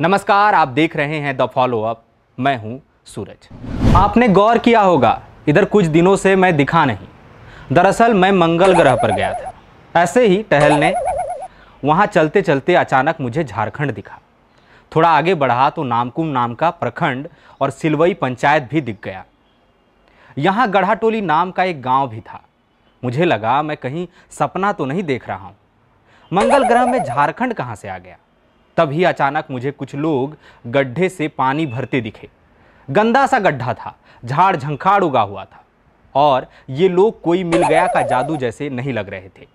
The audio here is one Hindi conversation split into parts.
नमस्कार आप देख रहे हैं द फॉलो अप मैं हूं सूरज आपने गौर किया होगा इधर कुछ दिनों से मैं दिखा नहीं दरअसल मैं मंगल ग्रह पर गया था ऐसे ही टहलने वहाँ चलते चलते अचानक मुझे झारखंड दिखा थोड़ा आगे बढ़ा तो नामकुम नाम का प्रखंड और सिलवई पंचायत भी दिख गया यहाँ गढ़ाटोली नाम का एक गांव भी था मुझे लगा मैं कहीं सपना तो नहीं देख रहा हूँ मंगल ग्रह में झारखंड कहाँ से आ गया तभी अचानक मुझे कुछ लोग गड्ढे से पानी भरते दिखे गंदा सा गड्ढा था झाड़ झंखाड़ उगा हुआ था और ये लोग कोई मिल गया का जादू जैसे नहीं लग रहे थे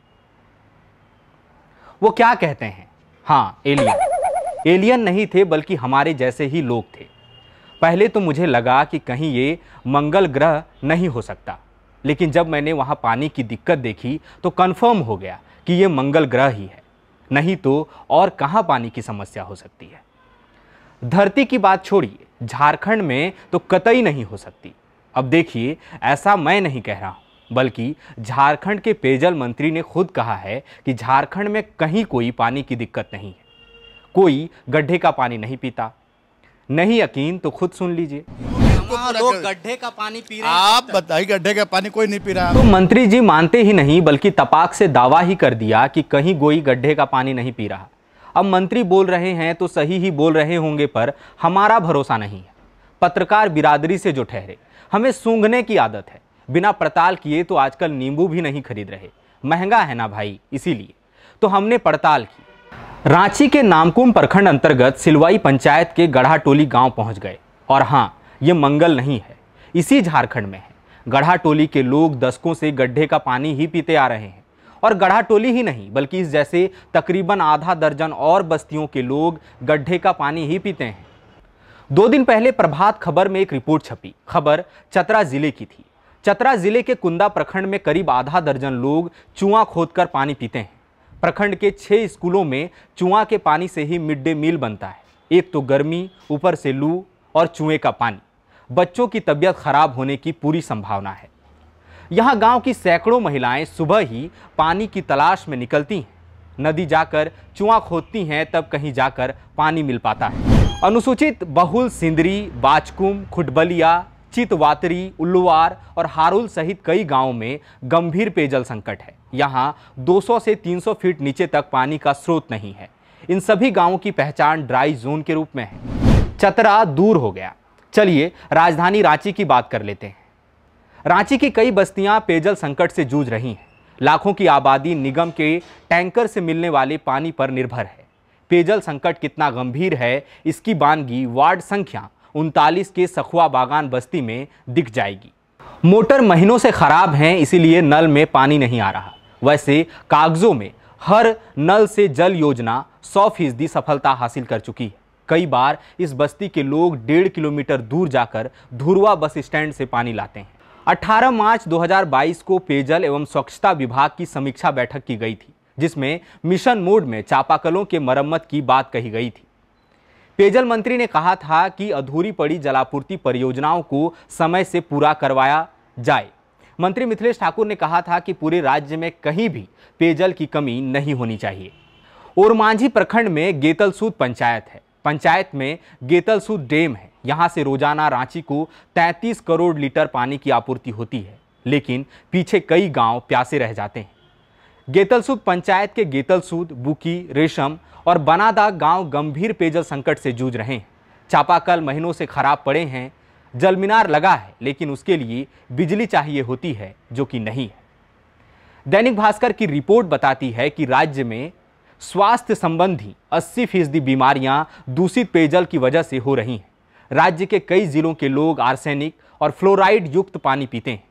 वो क्या कहते हैं हाँ एलियन एलियन नहीं थे बल्कि हमारे जैसे ही लोग थे पहले तो मुझे लगा कि कहीं ये मंगल ग्रह नहीं हो सकता लेकिन जब मैंने वहाँ पानी की दिक्कत देखी तो कन्फर्म हो गया कि ये मंगल ग्रह ही है नहीं तो और कहाँ पानी की समस्या हो सकती है धरती की बात छोड़िए झारखंड में तो कतई नहीं हो सकती अब देखिए ऐसा मैं नहीं कह रहा हूँ बल्कि झारखंड के पेयजल मंत्री ने खुद कहा है कि झारखंड में कहीं कोई पानी की दिक्कत नहीं है कोई गड्ढे का पानी नहीं पीता नहीं यकीन तो खुद सुन लीजिए आपको लोग गड्ढे का पानी पी रहे आप बताइए गड्ढे का पानी कोई नहीं पी रहा तो मंत्री जी मानते ही नहीं बल्कि तपाक से दावा ही कर दिया कि कहीं गोई गड्ढे का पानी नहीं पी रहा अब मंत्री बोल रहे हैं तो सही ही बोल रहे होंगे पर हमारा भरोसा नहीं है पत्रकार बिरादरी से जो ठहरे हमें सूंघने की आदत है बिना पड़ताल किए तो आजकल नींबू भी नहीं खरीद रहे महंगा है ना भाई इसीलिए तो हमने पड़ताल की रांची के नामकुम प्रखंड अंतर्गत सिलवाई पंचायत के गढ़ा टोली गांव पहुंच गए और हाँ ये मंगल नहीं है इसी झारखंड में है गढ़ा टोली के लोग दशकों से गड्ढे का पानी ही पीते आ रहे हैं और गढ़ा टोली ही नहीं बल्कि इस जैसे तकरीबन आधा दर्जन और बस्तियों के लोग गड्ढे का पानी ही पीते हैं दो दिन पहले प्रभात खबर में एक रिपोर्ट छपी खबर चतरा जिले की थी चतरा जिले के कुंदा प्रखंड में करीब आधा दर्जन लोग चुआ खोदकर पानी पीते हैं प्रखंड के छः स्कूलों में चुआ के पानी से ही मिड डे मील बनता है एक तो गर्मी ऊपर से लू और चुएँ का पानी बच्चों की तबीयत खराब होने की पूरी संभावना है यहाँ गांव की सैकड़ों महिलाएं सुबह ही पानी की तलाश में निकलती हैं नदी जाकर चुआ खोदती हैं तब कहीं जाकर पानी मिल पाता है अनुसूचित बहुल सिंदरी बाचकुम खुटबलिया चितवातरी उल्लुवार और हारुल सहित कई गांवों में गंभीर पेयजल संकट है यहां 200 से 300 फीट नीचे तक पानी का स्रोत नहीं है इन सभी गांवों की पहचान ड्राई जोन के रूप में है चतरा दूर हो गया चलिए राजधानी रांची की बात कर लेते हैं रांची की कई बस्तियां पेयजल संकट से जूझ रही हैं लाखों की आबादी निगम के टैंकर से मिलने वाले पानी पर निर्भर है पेयजल संकट कितना गंभीर है इसकी बानगी वार्ड संख्या उनतालीस के सखुआ बागान बस्ती में दिख जाएगी मोटर महीनों से खराब हैं इसीलिए नल में पानी नहीं आ रहा वैसे कागजों में हर नल से जल योजना सौ फीसदी सफलता हासिल कर चुकी है कई बार इस बस्ती के लोग डेढ़ किलोमीटर दूर जाकर धुरवा बस स्टैंड से पानी लाते हैं 18 मार्च 2022 को पेयजल एवं स्वच्छता विभाग की समीक्षा बैठक की गई थी जिसमें मिशन मोड में चापाकलों के मरम्मत की बात कही गई थी पेयजल मंत्री ने कहा था कि अधूरी पड़ी जलापूर्ति परियोजनाओं को समय से पूरा करवाया जाए मंत्री मिथिलेश ठाकुर ने कहा था कि पूरे राज्य में कहीं भी पेयजल की कमी नहीं होनी चाहिए ओरमांझी प्रखंड में गेतलसूद पंचायत है पंचायत में गेतलसू डैम है यहाँ से रोजाना रांची को 33 करोड़ लीटर पानी की आपूर्ति होती है लेकिन पीछे कई गांव प्यासे रह जाते हैं गेतलसूद पंचायत के गेतलसूद बुकी रेशम और बनादा गांव गंभीर पेयजल संकट से जूझ रहे हैं चापाकल महीनों से खराब पड़े हैं जलमीनार लगा है लेकिन उसके लिए बिजली चाहिए होती है जो कि नहीं है दैनिक भास्कर की रिपोर्ट बताती है कि राज्य में स्वास्थ्य संबंधी 80 फीसदी बीमारियाँ दूषित पेयजल की वजह से हो रही हैं राज्य के कई जिलों के लोग आर्सेनिक और फ्लोराइड युक्त पानी पीते हैं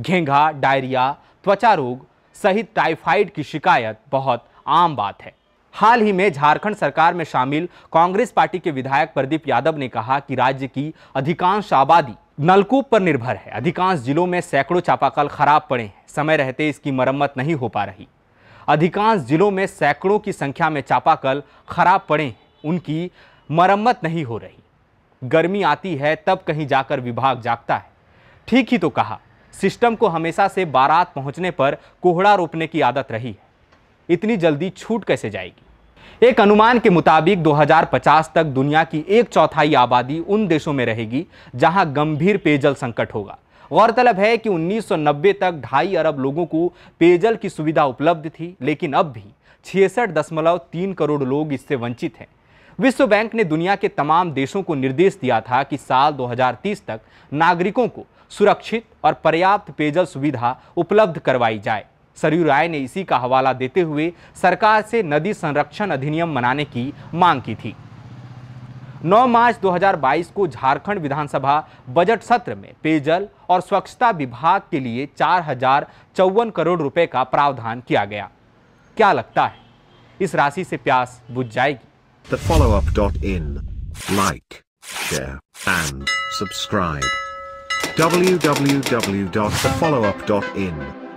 घेंघा डायरिया त्वचा रोग सहित टाइफाइड की शिकायत बहुत आम बात है हाल ही में झारखंड सरकार में शामिल कांग्रेस पार्टी के विधायक प्रदीप यादव ने कहा कि राज्य की अधिकांश आबादी नलकूप पर निर्भर है अधिकांश जिलों में सैकड़ों चापाकल खराब पड़े हैं समय रहते इसकी मरम्मत नहीं हो पा रही अधिकांश जिलों में सैकड़ों की संख्या में चापाकल खराब पड़े उनकी मरम्मत नहीं हो रही गर्मी आती है तब कहीं जाकर विभाग जागता है ठीक ही तो कहा सिस्टम को हमेशा से बारात पहुंचने पर कोहड़ा रोपने की आदत रही है इतनी जल्दी छूट कैसे जाएगी एक अनुमान के मुताबिक 2050 तक दुनिया की एक चौथाई आबादी उन देशों में रहेगी जहां गंभीर पेयजल संकट होगा गौरतलब है कि 1990 तक ढाई अरब लोगों को पेयजल की सुविधा उपलब्ध थी लेकिन अब भी छियासठ दशमलव तीन करोड़ लोग इससे वंचित हैं विश्व बैंक ने दुनिया के तमाम देशों को निर्देश दिया था कि साल 2030 तक नागरिकों को सुरक्षित और पर्याप्त पेयजल सुविधा उपलब्ध करवाई जाए सरयू राय ने इसी का हवाला देते हुए सरकार से नदी संरक्षण अधिनियम मनाने की मांग की थी 9 मार्च 2022 को झारखंड विधानसभा बजट सत्र में पेयजल और स्वच्छता विभाग के लिए चार करोड़ रुपए का प्रावधान किया गया क्या लगता है इस राशि से प्यास बुझ जाएगी like and subscribe W W W share, and subscribe. www.thefollowup.in